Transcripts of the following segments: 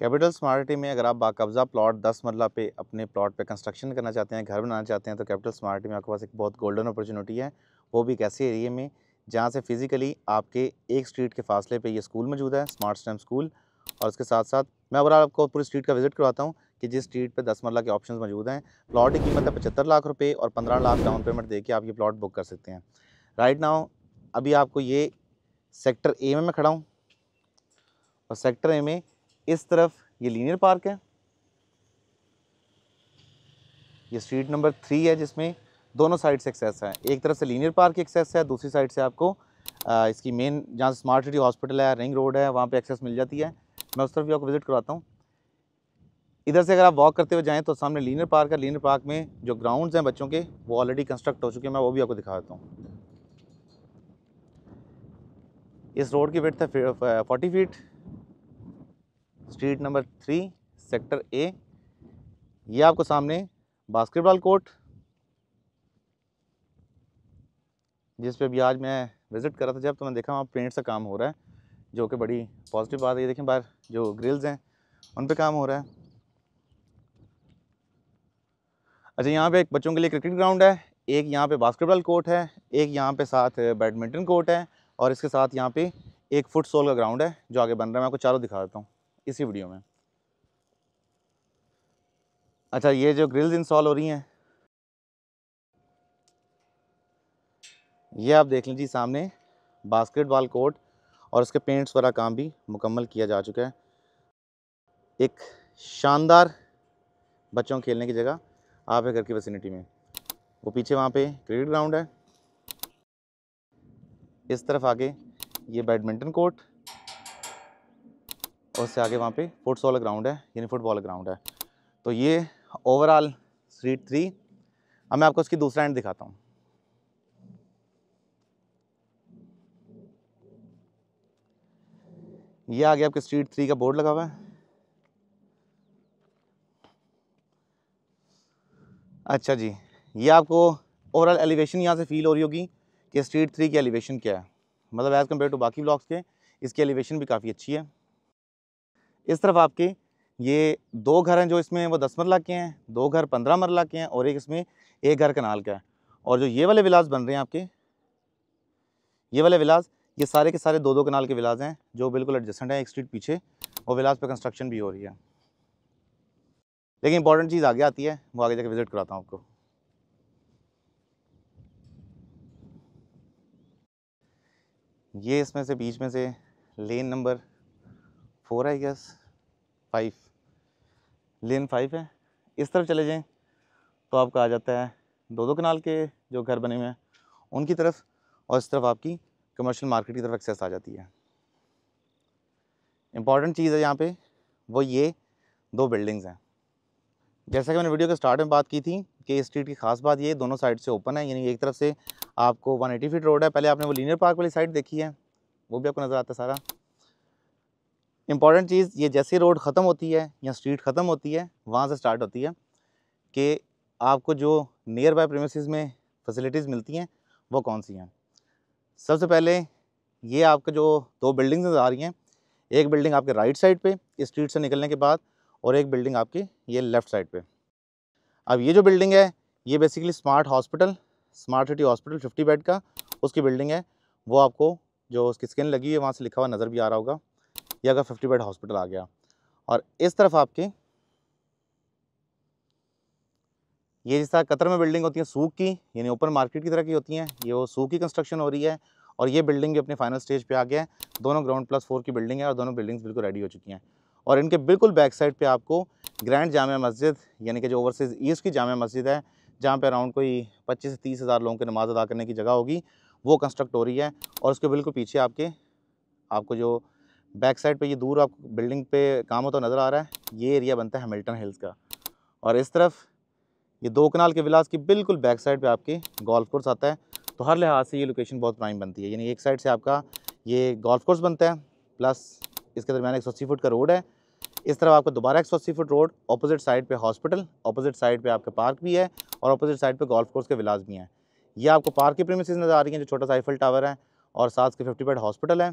capital smarty में अगर आप बाकब्ज़ा प्लॉट दस मरला पे अपने प्लॉट पे कंस्ट्रक्शन करना चाहते हैं घर बनाना चाहते हैं तो कैपिटल स्मार्टी में आपके पास एक बहुत गोल्डन अपॉर्चुनिटी है वो भी एक ऐसे एरिए में जहाँ से फिज़िकली आपके एक स्ट्रीट के फासले पे ये स्कूल मौजूद है स्मार्ट स्टैम स्कूल और उसके साथ साथ मैं ओवरऑल आपको पूरी स्ट्रीट का विजिट करवाता हूँ कि जिस स्ट्रीट पे दस मरला के ऑप्शन मौजूद हैं प्लॉट की कीमत है पचहत्तर लाख रुपये और पंद्रह लाख डाउन पेमेंट दे के आप ये प्लॉट बुक कर सकते हैं राइट नाउ अभी आपको ये सेक्टर ए में मैं खड़ा हूँ और सेक्टर ए में इस तरफ ये लीनियर पार्क है ये स्ट्रीट नंबर थ्री है जिसमें दोनों साइड से एक्सेस है एक तरफ से लीनियर पार्क एक्सेस है दूसरी साइड से आपको आ, इसकी मेन जहाँ स्मार्ट सिटी हॉस्पिटल है रिंग रोड है वहाँ पे एक्सेस मिल जाती है मैं उस तरफ भी आपको विज़िट करवाता हूँ इधर से अगर आप वॉक करते हुए जाएँ तो सामने लीनियर पार्क है लीनियर पार्क में जो ग्राउंड हैं बच्चों के वो ऑलरेडी कंस्ट्रक्ट हो चुके हैं मैं वो भी आपको दिखा देता हूँ इस रोड की वेट है forty feet street number three sector A ये आपको सामने बास्केटबॉल कोर्ट जिस पे अभी आज मैं विज़िट कर रहा था जब तो मैंने देखा वहाँ पेंट सा काम हो रहा है जो कि बड़ी पॉजिटिव बात है ये देखें बाहर जो ग्रिल्स हैं उन पे काम हो रहा है अच्छा यहाँ पे एक बच्चों के लिए क्रिकेट ग्राउंड है एक यहाँ पे बास्केटबॉल कोर्ट है एक यहाँ पे साथ बैडमिंटन कोर्ट है और इसके साथ यहाँ पे एक फुट सोल का ग्राउंड है जो आगे बन रहा है मैं आपको चारों दिखा देता हूँ इसी वीडियो में अच्छा ये जो ग्रिल्स इंस्टॉल हो रही हैं ये आप देख लीजिए सामने बास्केटबॉल कोर्ट और उसके पेंट्स वाला काम भी मुकम्मल किया जा चुका है एक शानदार बच्चों खेलने की जगह आप है घर की वैसिनिटी में वो पीछे वहाँ पे क्रिकेट ग्राउंड है इस तरफ आगे ये बैडमिंटन कोर्ट और उससे आगे वहाँ पे फुट्स वाला ग्राउंड है यानी फुटबॉल ग्राउंड है तो ये ओवरऑल स्ट्रीट थ्री अब मैं आपको उसकी दूसरा एंड दिखाता हूँ ये आगे आपके स्ट्रीट थ्री का बोर्ड लगा हुआ है अच्छा जी ये आपको ओवरऑल एलिवेशन यहाँ से फील हो रही होगी कि स्ट्रीट थ्री की एलिवेशन क्या है मतलब एज़ कम्पेयर टू बाकी ब्लॉक्स के इसकी एलिवेशन भी काफ़ी अच्छी है इस तरफ आपके ये दो घर हैं जो इसमें वो दस मरला के हैं दो घर पंद्रह मरला के हैं और एक इसमें एक घर कनाल का है और जो ये वाले विलास बन रहे हैं आपके ये वाले विलास ये सारे के सारे दो दो कनाल के विलास हैं जो बिल्कुल एडजस्टेंट हैं एक स्ट्रीट पीछे और विलास पर कंस्ट्रक्शन भी हो रही है लेकिन इंपॉर्टेंट चीज़ आगे आती है वो आगे जाकर विज़िट कराता हूँ आपको ये इसमें से बीच में से lane number four I guess five lane five है इस तरफ चले जाएँ तो आपका आ जाता है दो दो कनाल के जो घर बने हुए हैं उनकी तरफ और इस तरफ आपकी कमर्शियल मार्केट की तरफ एक्सेस आ जाती है इम्पॉर्टेंट चीज़ है यहाँ पे वो ये दो बिल्डिंग्स हैं जैसा कि मैंने वीडियो के स्टार्ट में बात की थी कि इस स्ट्रीट की खास बात ये दोनों साइड से ओपन है यानी एक तरफ से आपको वन फीट रोड है पहले आपने वो लीनियर पार्क वाली साइड देखी है वो भी आपको नज़र आता है सारा इम्पॉर्टेंट चीज़ ये जैसे रोड ख़त्म होती है या स्ट्रीट ख़त्म होती है वहाँ से स्टार्ट होती है कि आपको जो नियर बाय प्रेमिस में फैसिलिटीज़ मिलती हैं वो कौन सी हैं सबसे पहले ये आपके जो दो बिल्डिंग्स आ रही हैं एक बिल्डिंग आपके राइट साइड पे इस स्ट्रीट से निकलने के बाद और एक बिल्डिंग आपकी ये लेफ़्ट साइड पे अब ये जो बिल्डिंग है ये basically smart hospital smart city hospital fifty bed का उसकी बिल्डिंग है वो आपको जो उसकी स्किन लगी हुई है वहाँ से लिखा हुआ नज़र भी आ रहा होगा ये अगर फिफ्टी बेड हॉस्पिटल आ गया और इस तरफ आपके ये जिस तरह कतर में बिल्डिंग होती है सूख की यानी ओपन मार्केट की तरह की होती हैं ये वो सूख की कंस्ट्रक्शन हो रही है और ये बिल्डिंग भी अपने फाइनल स्टेज पे आ गया है दोनों ग्राउंड प्लस फोर की बिल्डिंग है और दोनों बिल्डिंग्स बिल्कुल रेडी हो चुकी हैं और इनके बिल्कुल बैक साइड पे आपको ग्रैंड जाम मस्जिद यानी कि जो ओवरसीज़ ईस्ट की जाम मस्जिद है जहाँ पर अराउंड कोई पच्चीस से तीस हज़ार लोगों की नमाज़ अदा करने की जगह होगी वो कंस्ट्रक्ट हो रही है और उसके बिल्कुल पीछे आपके आपको जो बैक साइड पे ये दूर आप बिल्डिंग पे काम होता नज़र आ रहा है ये एरिया बनता है हेमिल्टन हिल्स का और इस तरफ ये दो कनाल के विलास की बिल्कुल बैक साइड पे आपके गोल्फ कोर्स आता है तो हर लिहाज से ये लोकेशन बहुत प्राइम बनती है यानी एक साइड से आपका ये गोल्फ कोर्स बनता है प्लस इसके दरमियान एक फुट का रोड है इस तरफ आपका दोबारा एक सौ अस्सी फुट रोड अपोजिट साइड पर हॉस्पिटल अपोजिट साइड पर आपका पार्क भी है और अपोजिट साइड पर गोल्फ कोर्स के विलास भी हैं ये आपको पार्क की प्रेमिस नज़र आ रही हैं जो छोटा सा टावर है और साथ के फिफ्टी बेड हॉस्पिटल है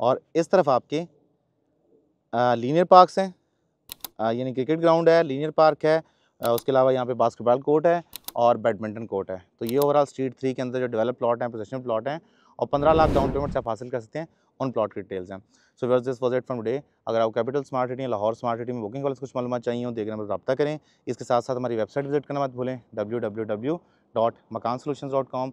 और इस तरफ आपके लीनियर पार्क्स हैं यानी क्रिकेट ग्राउंड है लीनियर पार्क है आ, उसके अलावा यहाँ पे बास्केटबॉल कोर्ट है और बैडमिंटन कोर्ट है तो ये ओवरऑल स्ट्रीट थ्री के अंदर जो डेवलप प्लॉट हैं पोजेशन प्लॉट हैं और पंद्रह लाख डाउन पेमेंट से आप हासिल कर सकते हैं उन प्लॉट की डिटेल्स हैं so viewers this was it from day अगर आप कैपिटल स्मार्ट सिटी या लाहौर स्मार्ट सिटी में बुकिंग वाले कुछ मालूम चाहिए हो देखने नंबर तो रब्ता करें इसके साथ साथ हमारी वेबसाइट विजिट करना मत भूलें W W W dot Makaan solution dot com